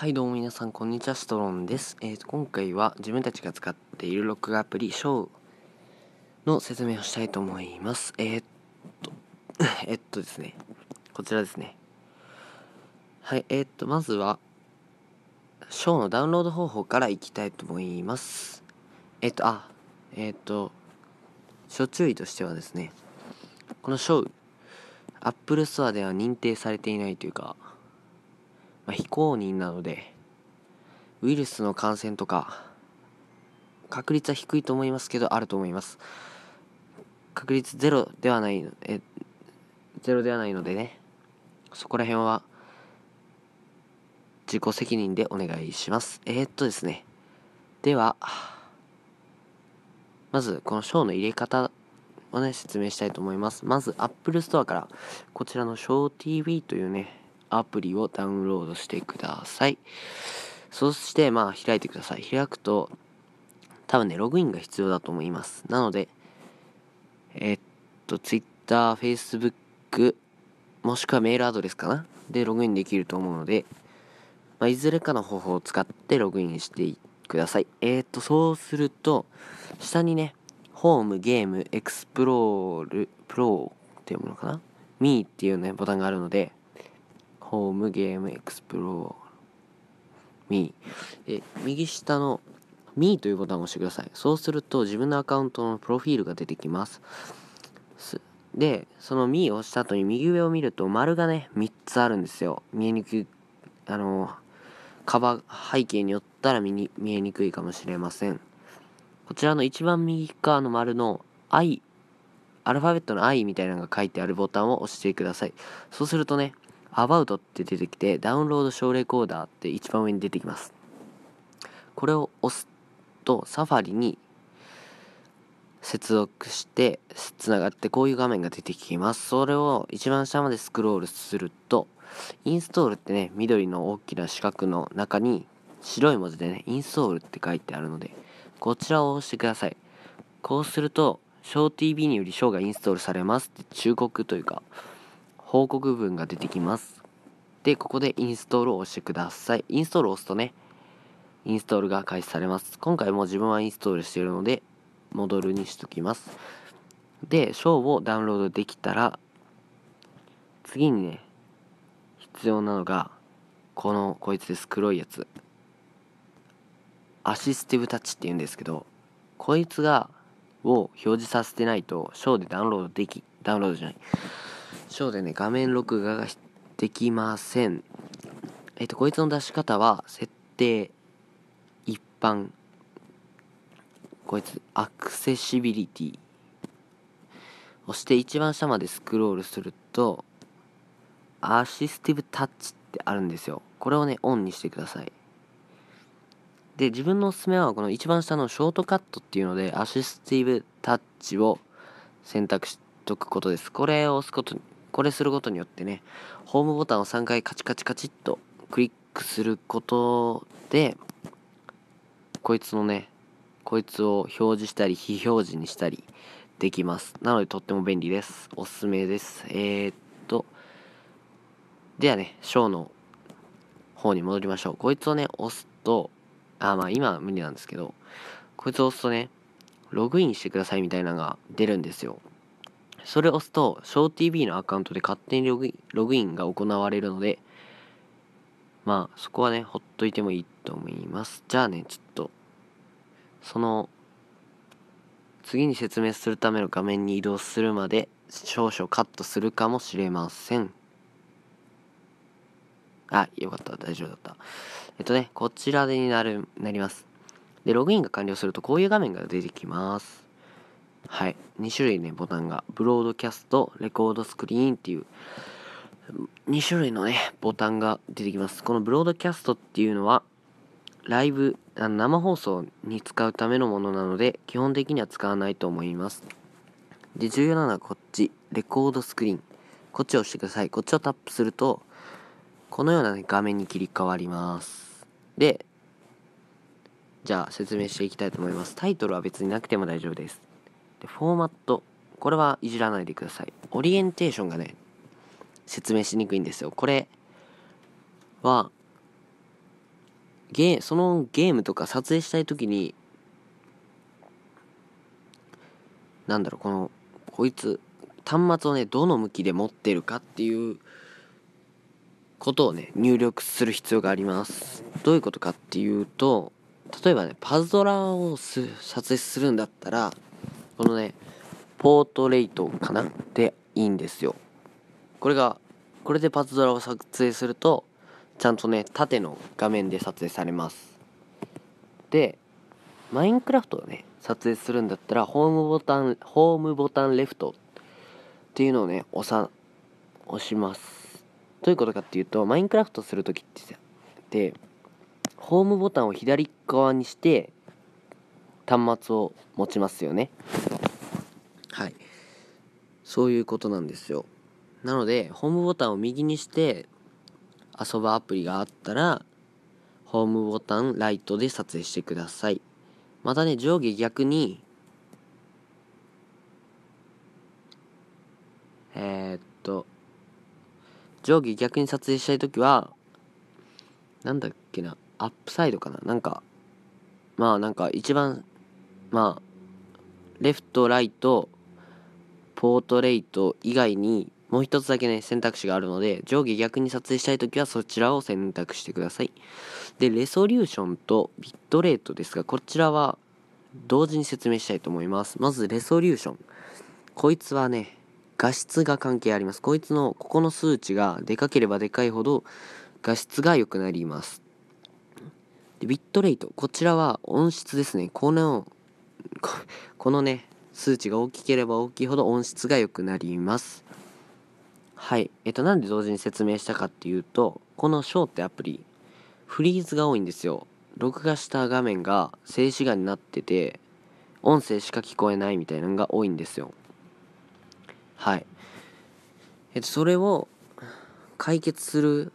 はいどうも皆さんこんにちはストロンです、えーと、今回は自分たちが使っている録画アプリ SHOW の説明をしたいと思いますえー、っと えっとですねこちらですねはいえー、っとまずはショーのダウンロード方法からいきたいと思いますえー、っとあえっと諸注意としてはですねこのショー w Apple Store では認定されていないというかまあ、非公認なので、ウイルスの感染とか、確率は低いと思いますけど、あると思います。確率ゼロではない、え、ゼロではないのでね、そこら辺は、自己責任でお願いします。えー、っとですね。では、まず、この章の入れ方をね、説明したいと思います。まず、Apple Store から、こちらの ShowTV というね、アプリをダウンロードしてください。そして、まあ、開いてください。開くと、多分ね、ログインが必要だと思います。なので、えっと、Twitter、Facebook、もしくはメールアドレスかなでログインできると思うので、まあ、いずれかの方法を使ってログインしてください。えっ、と、そうすると、下にね、ホーム、ゲーム、エクスプロール、プロっていうものかな ?me っていうね、ボタンがあるので、ホームゲームエクスプロー Me え右下の Me というボタンを押してくださいそうすると自分のアカウントのプロフィールが出てきますでその Me を押した後に右上を見ると丸がね3つあるんですよ見えにくいあのカバー背景によったら見に見えにくいかもしれませんこちらの一番右側の丸の I アルファベットの I みたいなのが書いてあるボタンを押してくださいそうするとねアバウトって出てきて、ダウンロードーレコーダーって一番上に出てきます。これを押すと、サファリに接続してつながってこういう画面が出てきますそれを一番下までスクロールするとインストールってね緑の大きな四角の中に白い文字でねインストールって書いてあるのでこちらを押してくださいこうすると ShowTV によりショーがインストールされますって忠告というか報告文が出てきますでここでインストールを押してくださいインストールを押すとねインストールが開始されます今回も自分はインストールしているので戻るにしときますでショーをダウンロードできたら次にね必要なのがこのこいつです黒いやつアシスティブタッチって言うんですけどこいつがを表示させてないとショーでダウンロードできダウンロードじゃないそうね、画面録画ができません。えっ、と、こいつの出し方は、設定、一般、こいつ、アクセシビリティ。押して一番下までスクロールすると、アシスティブタッチってあるんですよ。これをね、オンにしてください。で、自分のおすすめは、この一番下のショートカットっていうので、アシスティブタッチを選択しとくことです。これを押すことこれすることによってね、ホームボタンを3回カチカチカチっとクリックすることで、こいつのね、こいつを表示したり、非表示にしたりできます。なのでとっても便利です。おすすめです。えー、っと、ではね、ショーの方に戻りましょう。こいつをね、押すと、あ、まあ今は無理なんですけど、こいつを押すとね、ログインしてくださいみたいなのが出るんですよ。それを押すと、ShowTV のアカウントで勝手にログインが行われるので、まあ、そこはね、ほっといてもいいと思います。じゃあね、ちょっと、その、次に説明するための画面に移動するまで、少々カットするかもしれません。あ、よかった。大丈夫だった。えっとね、こちらでになる、なります。で、ログインが完了すると、こういう画面が出てきます。はい2種類ねボタンがブロードキャストレコードスクリーンっていう2種類のねボタンが出てきますこのブロードキャストっていうのはライブあ生放送に使うためのものなので基本的には使わないと思いますで重要なのはこっちレコードスクリーンこっちを押してくださいこっちをタップするとこのような、ね、画面に切り替わりますでじゃあ説明していきたいと思いますタイトルは別になくても大丈夫ですで、フォーマット。これはいじらないでください。オリエンテーションがね、説明しにくいんですよ。これは、ゲー、そのゲームとか撮影したいときに、なんだろう、この、こいつ、端末をね、どの向きで持ってるかっていうことをね、入力する必要があります。どういうことかっていうと、例えばね、パズドラを撮影するんだったら、このねポートレートかなでいいんですよこれがこれでパズドラを撮影するとちゃんとね縦の画面で撮影されますでマインクラフトをね撮影するんだったらホームボタンホームボタンレフトっていうのをね押さ押しますどういうことかっていうとマインクラフトする時ってでホームボタンを左側にして端末を持ちますよねはいそういうことなんですよなのでホームボタンを右にして遊ぶアプリがあったらホームボタンライトで撮影してくださいまたね上下逆にえー、っと上下逆に撮影したい時はなんだっけなアップサイドかななんかまあなんか一番まあ、レフト、ライト、ポートレート以外にもう一つだけね、選択肢があるので、上下逆に撮影したいときはそちらを選択してください。で、レソリューションとビットレートですが、こちらは同時に説明したいと思います。まず、レソリューション。こいつはね、画質が関係あります。こいつの、ここの数値がでかければでかいほど、画質が良くなります。でビットレート。こちらは音質ですね。このこのね、数値が大きければ大きいほど音質が良くなります。はい。えっと、なんで同時に説明したかっていうと、このショーってアプリ、フリーズが多いんですよ。録画した画面が静止画になってて、音声しか聞こえないみたいなのが多いんですよ。はい。えっと、それを解決する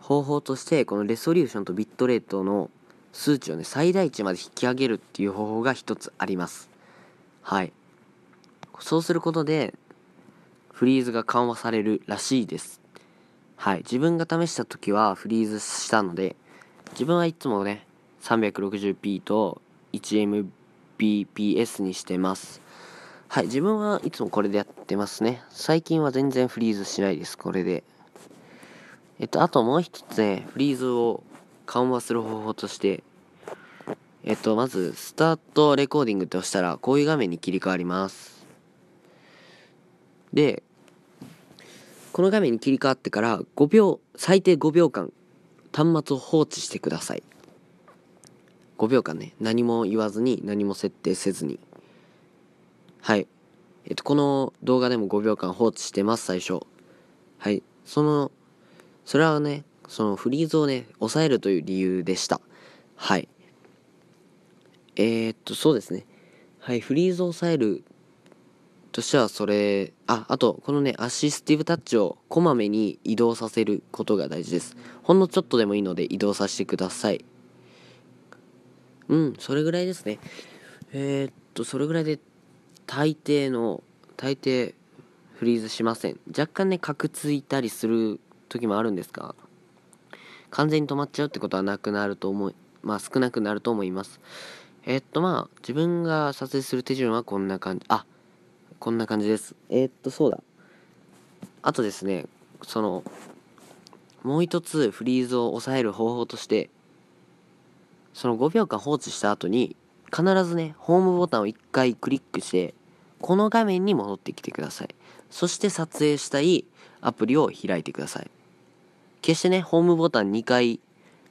方法として、このレソリューションとビットレートの数値をね最大値まで引き上げるっていう方法が一つありますはいそうすることでフリーズが緩和されるらしいですはい自分が試した時はフリーズしたので自分はいつもね 360p と 1mbps にしてますはい自分はいつもこれでやってますね最近は全然フリーズしないですこれでえっとあともう一つねフリーズを緩和する方法としてえっと、まず、スタートレコーディングとしたら、こういう画面に切り替わります。で、この画面に切り替わってから5秒、最低5秒間、端末を放置してください。5秒間ね、何も言わずに、何も設定せずに。はい。えっと、この動画でも5秒間放置してます、最初。はい。その、それはね、そのフリーズをね、抑えるという理由でした。はい。えー、っと、そうですね。はい、フリーズを抑えるとしてはそれ、あ、あと、このね、アシスティブタッチをこまめに移動させることが大事です。ほんのちょっとでもいいので移動させてください。うん、それぐらいですね。えー、っと、それぐらいで、大抵の、大抵、フリーズしません。若干ね、かくついたりする時もあるんですが、完全に止まっちゃうってことはなくなると思い、まあ少なくなると思います。えー、っとまあ自分が撮影する手順はこんな感じあこんな感じですえー、っとそうだあとですねそのもう一つフリーズを抑える方法としてその5秒間放置した後に必ずねホームボタンを1回クリックしてこの画面に戻ってきてくださいそして撮影したいアプリを開いてください決してねホームボタン2回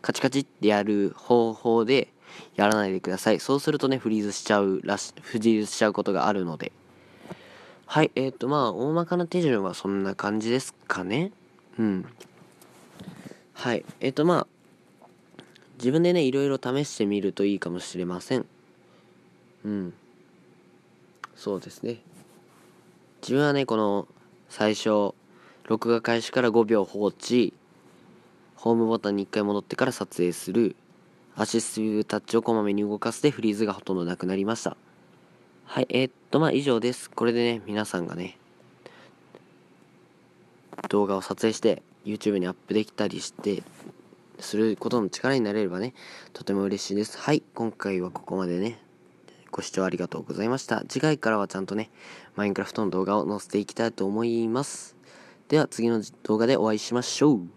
カチカチってやる方法でやらないでください。そうするとね、フリーズしちゃうらし、フリーズしちゃうことがあるので。はい、えっ、ー、と、まあ、大まかな手順はそんな感じですかね。うん。はい、えっ、ー、と、まあ、自分でね、いろいろ試してみるといいかもしれません。うん。そうですね。自分はね、この、最初、録画開始から5秒放置、ホームボタンに1回戻ってから撮影する。アシスティブタッチをこまめに動かすでフリーズがほとんどなくなりました。はい、えー、っと、まあ以上です。これでね、皆さんがね、動画を撮影して YouTube にアップできたりして、することの力になれればね、とても嬉しいです。はい、今回はここまでね。ご視聴ありがとうございました。次回からはちゃんとね、マインクラフトの動画を載せていきたいと思います。では次の動画でお会いしましょう。